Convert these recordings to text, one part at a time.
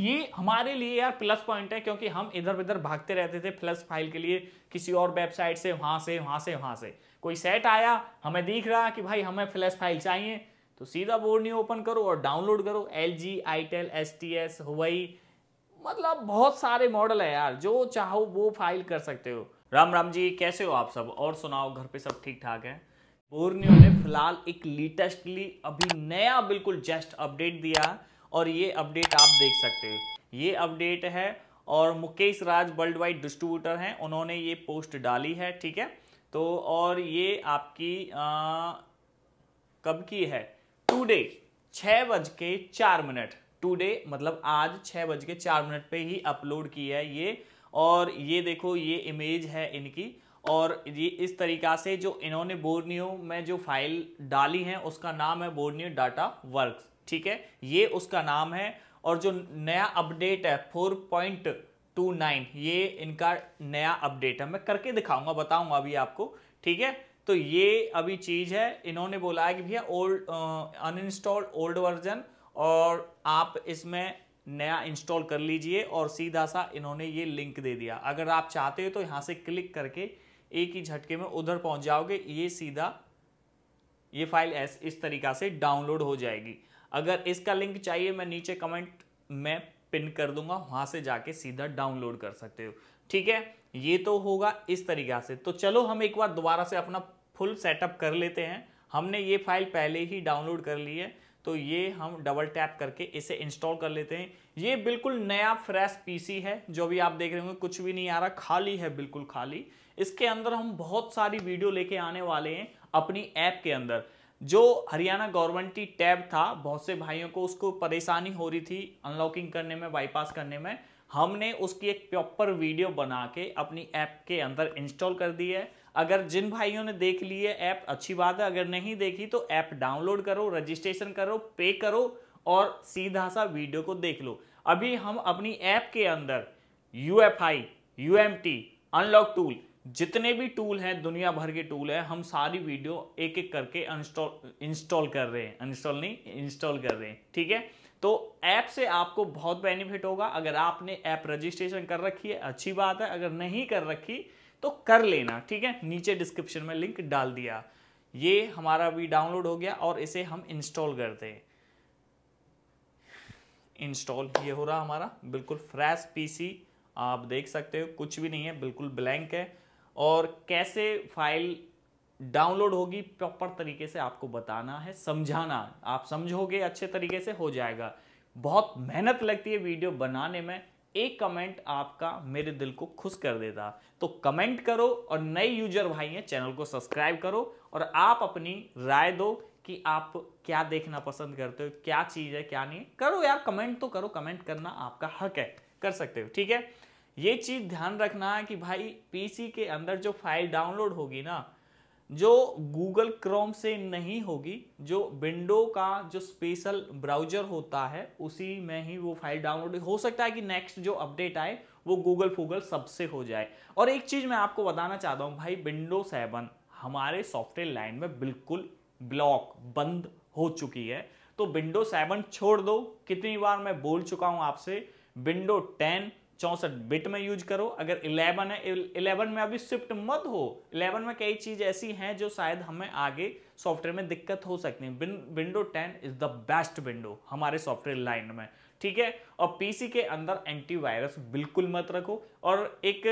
ये हमारे लिए यार प्लस पॉइंट है क्योंकि हम इधर उधर भागते रहते थे प्लस फाइल के लिए किसी और वेबसाइट से वहां से वहां से वहां से कोई सेट आया हमें दिख रहा कि भाई हमें फ्लैश फाइल चाहिए तो सीधा बोर्ड नहीं ओपन करो और डाउनलोड करो L G itel S T S हुई मतलब बहुत सारे मॉडल है यार जो चाहो वो फाइल कर सकते हो राम राम जी कैसे हो आप सब और सुनाओ घर पे सब ठीक ठाक है बोर्नियो ने फिलहाल एक लेटेस्टली अभी नया बिल्कुल जस्ट अपडेट दिया और ये अपडेट आप देख सकते हो ये अपडेट है और Mukesh Raj world wide distributor हैं उन्होंने ये पोस्ट डाली है ठीक है तो और ये आपकी आ, कब की है टुडे छः बज के चार मिनट टुडे मतलब आज छः बज के चार मिनट पे ही अपलोड की है ये और ये देखो ये इमेज है इनकी और ये इस तरीका से जो इन्होंने बोर्नियो में जो फाइल डाली है उसका नाम है बोर्नियो डाटा वर्क्स ठीक है ये उसका नाम है और जो नया अपडेट है फोर पॉइंट टू नाइन ये इनका नया अपडेट है मैं करके दिखाऊंगा बताऊंगा अभी आपको ठीक है तो ये अभी चीज़ है इन्होंने बोला है कि भैया ओल्ड अनइंस्टॉल ओल्ड वर्जन और आप इसमें नया इंस्टॉल कर लीजिए और सीधा सा इन्होंने ये लिंक दे दिया अगर आप चाहते हो तो यहाँ से क्लिक करके एक ही झटके में उधर पहुँच जाओगे ये सीधा ये फाइल एस इस तरीका से डाउनलोड हो जाएगी अगर इसका लिंक चाहिए मैं नीचे कमेंट में पिन कर दूंगा वहां से जाके सीधा डाउनलोड कर सकते हो ठीक है ये तो होगा इस तरीका से तो चलो हम एक बार दोबारा से अपना फुल सेटअप कर लेते हैं हमने ये फाइल पहले ही डाउनलोड कर ली है तो ये हम डबल टैप करके इसे इंस्टॉल कर लेते हैं ये बिल्कुल नया फ्रेश पीसी है जो भी आप देख रहे होंगे कुछ भी नहीं आ रहा खाली है बिल्कुल खाली इसके अंदर हम बहुत सारी वीडियो लेके आने वाले हैं अपनी ऐप के अंदर जो हरियाणा गवर्नमेंट की टैब था बहुत से भाइयों को उसको परेशानी हो रही थी अनलॉकिंग करने में बाईपास करने में हमने उसकी एक प्रॉपर वीडियो बना के अपनी ऐप के अंदर इंस्टॉल कर दी है अगर जिन भाइयों ने देख ली है ऐप अच्छी बात है अगर नहीं देखी तो ऐप डाउनलोड करो रजिस्ट्रेशन करो पे करो और सीधा सा वीडियो को देख लो अभी हम अपनी ऐप के अंदर U F I U M T unlock tool जितने भी टूल हैं दुनिया भर के टूल हैं हम सारी वीडियो एक एक करके अनस्टॉल इंस्टॉल कर रहे हैं अनस्टॉल नहीं इंस्टॉल कर रहे हैं ठीक है तो ऐप से आपको बहुत बेनिफिट होगा अगर आपने ऐप रजिस्ट्रेशन कर रखी है अच्छी बात है अगर नहीं कर रखी तो कर लेना ठीक है नीचे डिस्क्रिप्शन में लिंक डाल दिया ये हमारा भी डाउनलोड हो गया और इसे हम इंस्टॉल करते हैं इंस्टॉल ये हो रहा हमारा बिल्कुल फ्रेश पीसी आप देख सकते हो कुछ भी नहीं है बिल्कुल ब्लैंक है और कैसे फाइल डाउनलोड होगी प्रॉपर तरीके से आपको बताना है समझाना आप समझोगे अच्छे तरीके से हो जाएगा बहुत मेहनत लगती है वीडियो बनाने में एक कमेंट आपका मेरे दिल को खुश कर देता तो कमेंट करो और नए यूजर भाई हैं चैनल को सब्सक्राइब करो और आप अपनी राय दो कि आप क्या देखना पसंद करते हो क्या चीज़ है क्या नहीं करो यार कमेंट तो करो कमेंट करना आपका हक है कर सकते हो ठीक है ये चीज़ ध्यान रखना है कि भाई पीसी के अंदर जो फाइल डाउनलोड होगी ना जो गूगल क्रोम से नहीं होगी जो विंडो का जो स्पेशल ब्राउजर होता है उसी में ही वो फाइल डाउनलोड हो सकता है कि नेक्स्ट जो अपडेट आए वो गूगल फूगल सबसे हो जाए और एक चीज़ मैं आपको बताना चाहता हूँ भाई विंडो सेवन हमारे सॉफ्टवेयर लाइन में बिल्कुल ब्लॉक बंद हो चुकी है तो विंडो सेवन छोड़ दो कितनी बार मैं बोल चुका हूँ आपसे विंडो टेन चौंसठ बिट में यूज करो अगर 11 है 11 में अभी शिफ्ट मत हो 11 में कई चीज़ ऐसी हैं जो शायद हमें आगे सॉफ्टवेयर में दिक्कत हो सकती है window 10 is the best window हमारे सॉफ्टवेयर लाइन में ठीक है और पीसी के अंदर एंटीवायरस बिल्कुल मत रखो और एक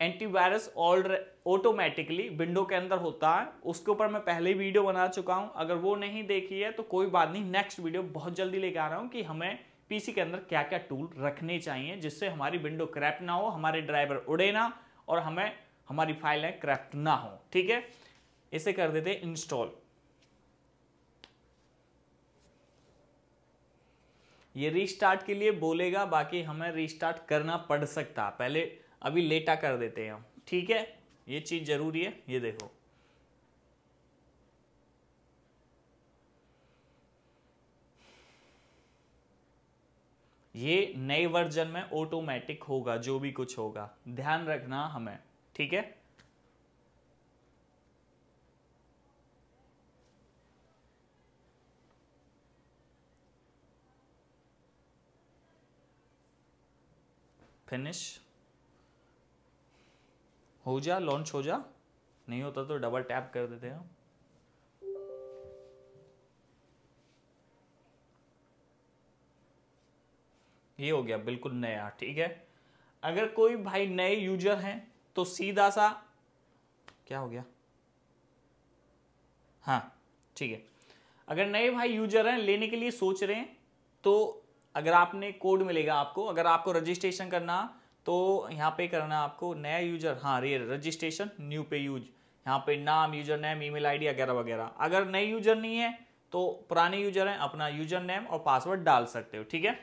एंटीवायरस ऑल ऑटोमेटिकली विंडो के अंदर होता है उसके ऊपर मैं पहले वीडियो बना चुका हूं अगर वो नहीं देखी है तो कोई बात नहीं नेक्स्ट वीडियो बहुत जल्दी लेकर आ रहा हूं कि हमें पीसी के अंदर क्या क्या टूल रखने चाहिए जिससे हमारी विंडो क्रैप ना हो हमारे ड्राइवर उड़े ना और हमें हमारी फाइलें क्रैप्ट ना हो ठीक है इसे कर देते इंस्टॉल ये रीस्टार्ट के लिए बोलेगा बाकी हमें रीस्टार्ट करना पड़ सकता पहले अभी लेटा कर देते हैं हम ठीक है ये चीज़ ज़रूरी है ये देखो ये नए वर्जन में ऑटोमेटिक होगा जो भी कुछ होगा ध्यान रखना हमें ठीक है फिनिश हो जा लॉन्च हो जा नहीं होता तो डबल टैप कर देते हैं ये हो गया बिल्कुल नया ठीक है अगर कोई भाई नए यूजर हैं तो सीधा सा क्या हो गया हाँ ठीक है अगर नए भाई यूजर हैं लेने के लिए सोच रहे हैं तो अगर आपने कोड मिलेगा आपको अगर आपको रजिस्ट्रेशन करना तो यहाँ पे करना आपको नया यूजर हाँ रे रजिस्ट्रेशन न्यू पे यूज यहाँ पे नाम यूजर नेम ईमेल आईडी वगैरह वगैरह अगर नए यूजर नहीं है तो पुराने यूजर हैं अपना यूजर नेम और पासवर्ड डाल सकते हो ठीक है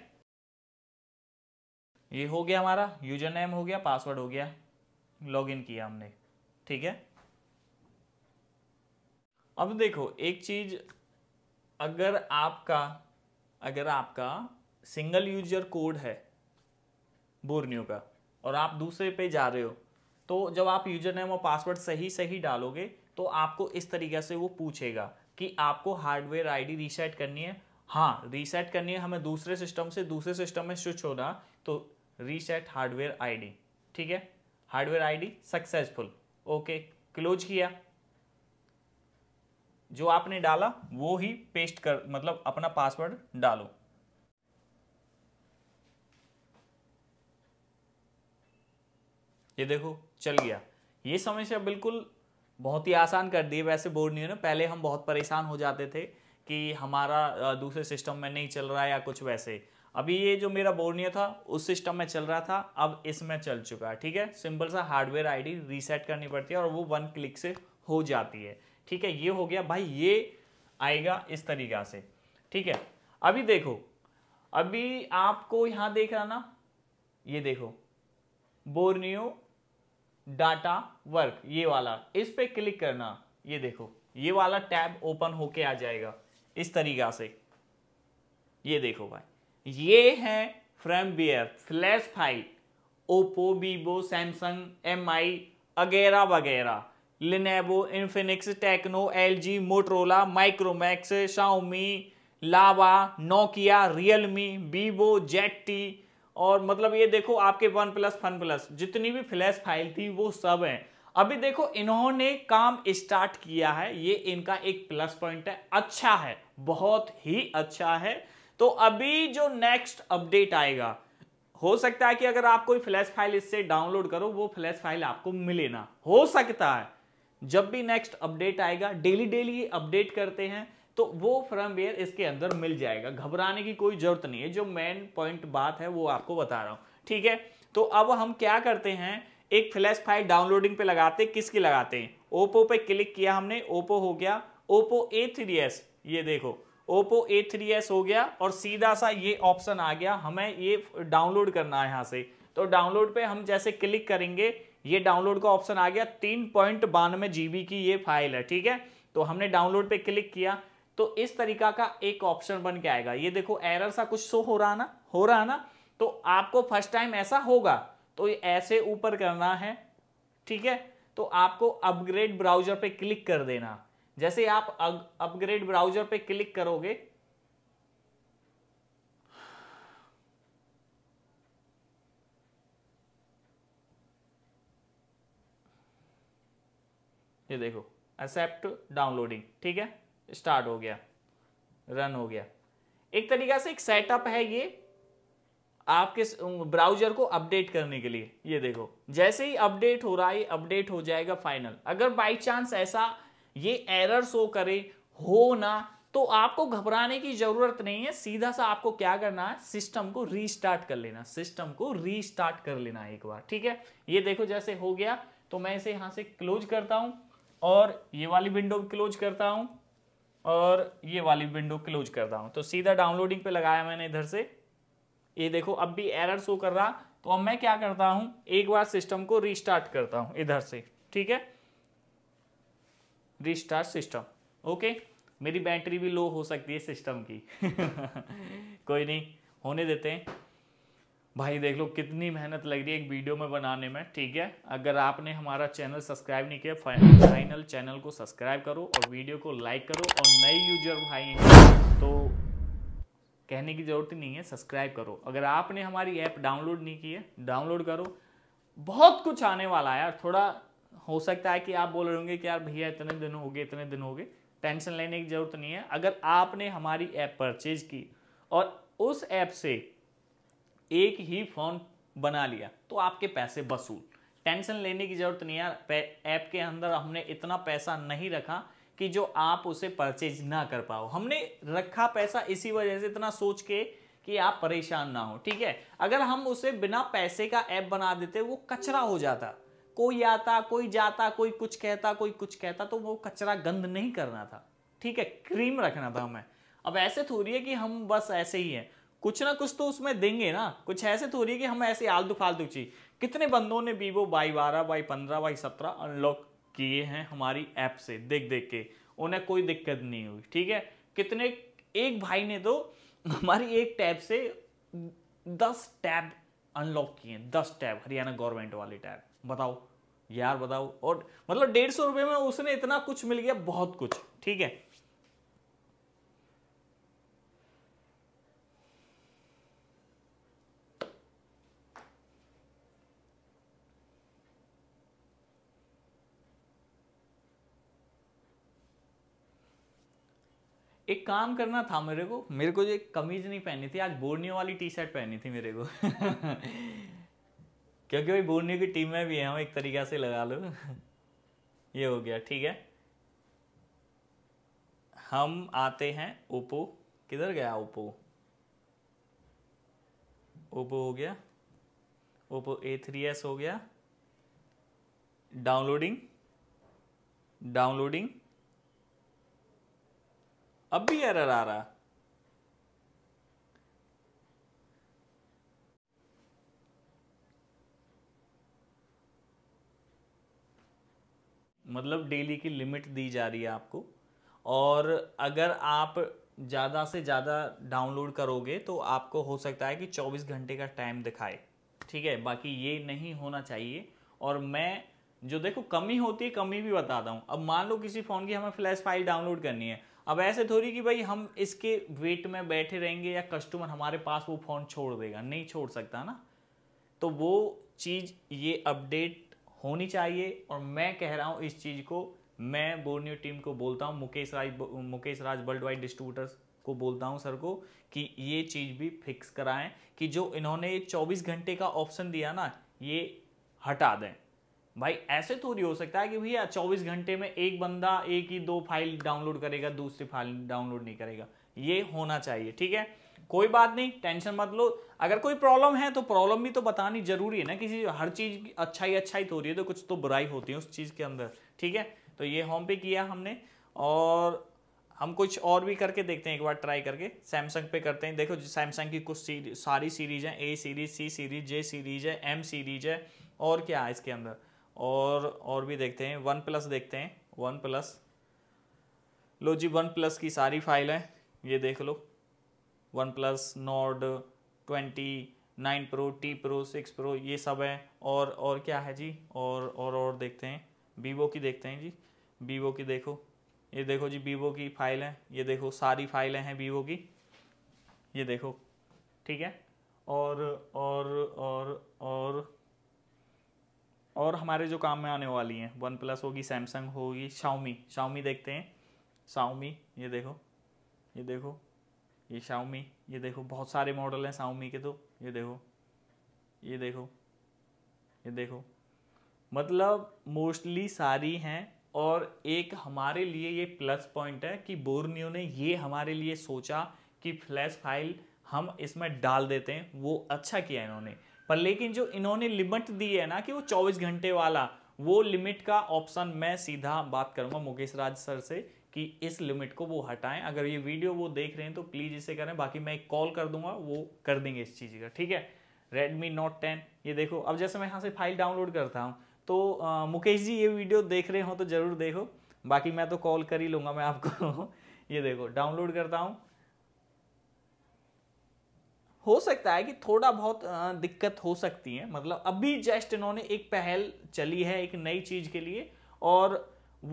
ये हो गया हमारा यूजर नेम हो गया पासवर्ड हो गया लॉगिन किया हमने ठीक है अब देखो एक चीज अगर आपका अगर आपका सिंगल यूजर कोड है बोर्नियो का और आप दूसरे पे जा रहे हो तो जब आप यूजर नेम और पासवर्ड सही सही डालोगे तो आपको इस तरीके से वो पूछेगा कि आपको हार्डवेयर आईडी रीसेट करनी है हाँ रीसेट करनी है हमें दूसरे सिस्टम से दूसरे सिस्टम में स्विच होना तो रीसेट हार्डवेयर आईडी ठीक है hardware ID successful okay close किया जो आपने डाला वो ही पेस्ट कर मतलब अपना पासवर्ड डालो ये देखो चल गया ये समस्या बिल्कुल बहुत ही आसान कर दी वैसे बोर्ड नहीं ना पहले हम बहुत परेशान हो जाते थे कि हमारा दूसरे सिस्टम में नहीं चल रहा है या कुछ वैसे अभी ये जो मेरा बोर्नियो था उस सिस्टम में चल रहा था अब इसमें चल चुका है ठीक है सिंपल सा हार्डवेयर आईडी रीसेट करनी पड़ती है और वो वन क्लिक से हो जाती है ठीक है ये हो गया भाई ये आएगा इस तरीका से ठीक है अभी देखो अभी आपको यहाँ देख रहा ना ये देखो बोर्नियो डाटा वर्क ये वाला इस पर क्लिक करना ये देखो ये वाला टैब ओपन होके आ जाएगा इस तरीका से ये देखो भाई ये हैं बियर flash file Oppo Vivo Samsung M I वगैरह वगैरह Lenovo Infinix Tecno L G Motorola Micromax Xiaomi Lava Nokia Realme Vivo ZTE और मतलब ये देखो आपके वन प्लस वन प्लस जितनी भी फ्लैश फाइल थी वो सब हैं अभी देखो इन्होंने काम स्टार्ट किया है ये इनका एक प्लस पॉइंट है अच्छा है बहुत ही अच्छा है तो अभी जो नेक्स्ट अपडेट आएगा हो सकता है कि अगर आप कोई फ्लैश फाइल इससे डाउनलोड करो वो फ्लैश फाइल आपको मिले ना हो सकता है जब भी नेक्स्ट अपडेट आएगा डेली डेली अपडेट करते हैं तो वो फ्रम इसके अंदर मिल जाएगा घबराने की कोई जरूरत नहीं है जो मेन पॉइंट बात है वो आपको बता रहा हूं ठीक है तो अब हम क्या करते हैं एक फ्लैश फाइल डाउनलोडिंग पे लगाते किसकी लगाते हैं ओपो पे क्लिक किया हमने ओपो हो गया ओपो ए ये देखो ओप्पो ए थ्री एस हो गया और सीधा सा ये ऑप्शन आ गया हमें ये डाउनलोड करना है यहाँ से तो डाउनलोड पे हम जैसे क्लिक करेंगे ये डाउनलोड का ऑप्शन आ गया तीन पॉइंट बानवे जीबी की ये फाइल है ठीक है तो हमने डाउनलोड पे क्लिक किया तो इस तरीका का एक ऑप्शन बन के आएगा ये देखो एरर सा कुछ शो हो रहा ना हो रहा ना तो आपको फर्स्ट टाइम ऐसा होगा तो ये ऐसे ऊपर करना है ठीक है तो आपको अपग्रेड ब्राउजर पे क्लिक कर देना जैसे आप अपग्रेड ब्राउजर पे क्लिक करोगे ये देखो एक्सेप्ट डाउनलोडिंग ठीक है स्टार्ट हो गया रन हो गया एक तरीका से एक सेटअप है ये आपके ब्राउजर को अपडेट करने के लिए ये देखो जैसे ही अपडेट हो रहा है अपडेट हो जाएगा फाइनल अगर बाई चांस ऐसा ये एरर शो करे हो ना तो आपको घबराने की जरूरत नहीं है सीधा सा आपको क्या करना है सिस्टम को रीस्टार्ट कर लेना सिस्टम को रीस्टार्ट कर लेना एक बार ठीक है ये देखो जैसे हो गया तो मैं इसे यहां से क्लोज करता हूं और ये वाली विंडो क्लोज करता हूं और ये वाली विंडो क्लोज करता हूं तो सीधा डाउनलोडिंग पे लगाया मैंने इधर से ये देखो अब भी एरर शो कर रहा तो अब मैं क्या करता हूं एक बार सिस्टम को रीस्टार्ट करता हूं इधर से ठीक है रिस्टार्ट सिस्टम ओके मेरी बैटरी भी लो हो सकती है सिस्टम की कोई नहीं होने देते हैं भाई देख लो कितनी मेहनत लग रही है एक वीडियो में बनाने में ठीक है अगर आपने हमारा चैनल सब्सक्राइब नहीं किया फाइनल चैनल को सब्सक्राइब करो और वीडियो को लाइक करो और नए यूजर भाई हैं तो कहने की ज़रूरत नहीं है सब्सक्राइब करो अगर आपने हमारी ऐप डाउनलोड नहीं की है डाउनलोड करो बहुत कुछ आने वाला है यार थोड़ा हो सकता है कि आप बोल रहे होंगे कि यार भैया इतने दिन हो गए इतने दिन हो गए टेंशन लेने की ज़रूरत नहीं है अगर आपने हमारी ऐप परचेज की और उस ऐप से एक ही फ़ोन बना लिया तो आपके पैसे वसूल टेंशन लेने की ज़रूरत नहीं है ऐप के अंदर हमने इतना पैसा नहीं रखा कि जो आप उसे परचेज ना कर पाओ हमने रखा पैसा इसी वजह से इतना सोच के कि आप परेशान ना हो ठीक है अगर हम उसे बिना पैसे का ऐप बना देते वो कचरा हो जाता कोई आता कोई जाता कोई कुछ कहता कोई कुछ कहता तो वो कचरा गंद नहीं करना था ठीक है क्रीम रखना था हमें अब ऐसे थोड़ी है कि हम बस ऐसे ही हैं कुछ ना कुछ तो उसमें देंगे ना कुछ ऐसे थोड़ी है कि हम ऐसे आलतू फालतू चीज कितने बंदों ने वीवो बाई बारह बाई पंद्रह बाई सत्रह अनलॉक किए हैं हमारी ऐप से देख देख के उन्हें कोई दिक्कत नहीं हुई ठीक है कितने एक भाई ने तो हमारी एक टैब से दस टैब अनलॉक किए दस टैब हरियाणा गवर्नमेंट वाले टैब बताओ यार बताओ और मतलब डेढ़ सौ रुपये में उसने इतना कुछ मिल गया बहुत कुछ ठीक है एक काम करना था मेरे को मेरे को जो एक कमीज नहीं पहनी थी आज बोर्नियो वाली टी शर्ट पहनी थी मेरे को क्योंकि भाई बोर्नियो की टीम में भी है हम एक तरीक़ा से लगा लो ये हो गया ठीक है हम आते हैं ओप्पो किधर गया ओप्पो ओप्पो हो गया ओप्पो ए थ्री एस हो गया डाउनलोडिंग डाउनलोडिंग अब भी एरर आ रहा मतलब डेली की लिमिट दी जा रही है आपको और अगर आप ज़्यादा से ज़्यादा डाउनलोड करोगे तो आपको हो सकता है कि 24 घंटे का टाइम दिखाए ठीक है बाकी ये नहीं होना चाहिए और मैं जो देखो कमी होती है कमी भी बताता हूँ अब मान लो किसी फ़ोन की हमें फ्लैश फाइल डाउनलोड करनी है अब ऐसे थोड़ी कि भाई हम इसके वेट में बैठे रहेंगे या कस्टमर हमारे पास वो फ़ोन छोड़ देगा नहीं छोड़ सकता ना तो वो चीज़ ये अपडेट होनी चाहिए और मैं कह रहा हूँ इस चीज़ को मैं बोर्नियो टीम को बोलता हूँ Mukesh Raj Mukesh Raj world wide distributors को बोलता हूँ सर को कि ये चीज़ भी फिक्स कराएं कि जो इन्होंने 24 चौबीस घंटे का ऑप्शन दिया ना ये हटा दें भाई ऐसे थोड़ी हो सकता है कि भैया चौबीस घंटे में एक बंदा एक ही दो फाइल डाउनलोड करेगा दूसरी फाइल डाउनलोड नहीं करेगा ये होना चाहिए ठीक है कोई बात नहीं टेंशन मत लो अगर कोई प्रॉब्लम है तो प्रॉब्लम भी तो बतानी जरूरी है ना किसी हर चीज़ की अच्छाई अच्छाई तो हो रही है तो कुछ तो बुराई होती है उस चीज़ के अंदर ठीक है तो ये होम पे किया हमने और हम कुछ और भी करके देखते हैं एक बार ट्राई करके सैमसंग पे करते हैं देखो सैमसंग की कुछ सीरी, सारी सीरीज हैं A series C series J series है एम सीरीज है और क्या है इसके अंदर और और भी देखते हैं वन प्लस देखते हैं वन प्लस लो जी वन प्लस की सारी फाइल है ये देख लो OnePlus Nord twenty nine pro T pro six pro ये सब है और और क्या है जी और और और देखते हैं वीवो की देखते हैं जी वीवो की देखो ये देखो जी वीवो की फाइल है ये देखो सारी फाइलें हैं वीवो की ये देखो ठीक है और और और और और हमारे जो काम में आने वाली हैं वन प्लस होगी सैमसंग होगी शाओमी शाओमी देखते हैं शाओमी ये देखो ये देखो ये शाउमी ये देखो बहुत सारे मॉडल हैं शाओमी के तो ये देखो ये देखो ये देखो मतलब मोस्टली सारी हैं और एक हमारे लिए ये प्लस पॉइंट है कि बोर्नियो ने ये हमारे लिए सोचा कि फ्लैश फाइल हम इसमें डाल देते हैं वो अच्छा किया इन्होंने पर लेकिन जो इन्होंने लिमिट दी है ना कि वो 24 घंटे वाला वो लिमिट का ऑप्शन मैं सीधा बात करूंगा मुकेश राज सर से कि इस लिमिट को वो हटाएं अगर ये वीडियो वो देख रहे हैं तो प्लीज़ इसे करें बाकी मैं एक कॉल कर दूंगा वो कर देंगे इस चीज़ का ठीक है रेडमी नोट टेन ये देखो अब जैसे मैं यहाँ से फाइल डाउनलोड करता हूँ तो आ, मुकेश जी ये वीडियो देख रहे हो तो ज़रूर देखो बाकी मैं तो कॉल कर ही लूंगा मैं आपको ये देखो डाउनलोड करता हूँ हो सकता है कि थोड़ा बहुत दिक्कत हो सकती है मतलब अभी जस्ट इन्होंने एक पहल चली है एक नई चीज़ के लिए और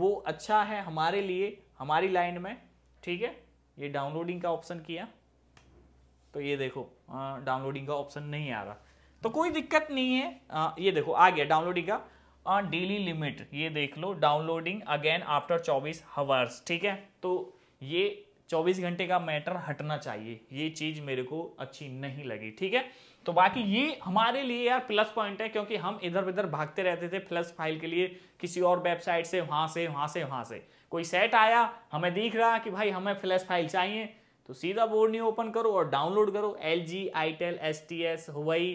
वो अच्छा है हमारे लिए हमारी लाइन में ठीक है ये डाउनलोडिंग का ऑप्शन किया तो ये देखो डाउनलोडिंग का ऑप्शन नहीं आ रहा तो कोई दिक्कत नहीं है आ, ये देखो आ गया डाउनलोडिंग का डेली लिमिट ये देख लो डाउनलोडिंग अगेन आफ्टर 24 हवर्स ठीक है तो ये 24 घंटे का मैटर हटना चाहिए ये चीज़ मेरे को अच्छी नहीं लगी ठीक है तो बाकी ये हमारे लिए यार प्लस पॉइंट है क्योंकि हम इधर उधर भागते रहते थे प्लस फाइल के लिए किसी और वेबसाइट से वहां से वहां से वहां से कोई सेट आया हमें दिख रहा कि भाई हमें फ्लैश फाइल चाहिए तो सीधा बोर्ड नहीं ओपन करो और डाउनलोड करो L G itel S T S हुई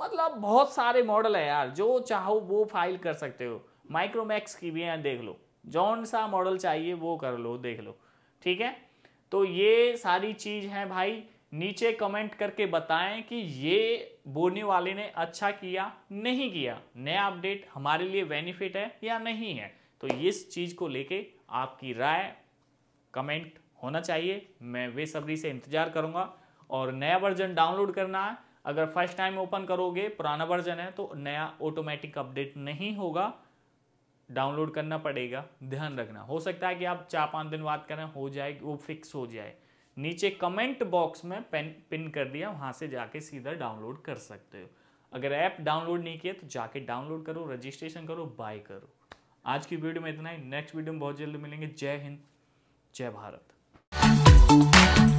मतलब बहुत सारे मॉडल है यार जो चाहो वो फाइल कर सकते हो माइक्रोमैक्स की भी है देख लो जौन सा मॉडल चाहिए वो कर लो देख लो ठीक है तो ये सारी चीज़ है भाई नीचे कमेंट करके बताएं कि ये बोलने वाले ने अच्छा किया नहीं किया नया अपडेट हमारे लिए बेनिफिट है या नहीं है तो इस चीज़ को लेके आपकी राय कमेंट होना चाहिए मैं वे सब्री से इंतज़ार करूँगा और नया वर्जन डाउनलोड करना है अगर फर्स्ट टाइम ओपन करोगे पुराना वर्जन है तो नया ऑटोमेटिक अपडेट नहीं होगा डाउनलोड करना पड़ेगा ध्यान रखना हो सकता है कि आप चार पाँच दिन बाद करें हो जाए वो फिक्स हो जाए नीचे कमेंट बॉक्स में पेन पिन कर दिया वहाँ से जाके सीधा डाउनलोड कर सकते हो अगर ऐप डाउनलोड नहीं किया तो जाके डाउनलोड करो रजिस्ट्रेशन करो बाय करो आज की वीडियो में इतना ही नेक्स्ट वीडियो में बहुत जल्द मिलेंगे जय हिंद जय भारत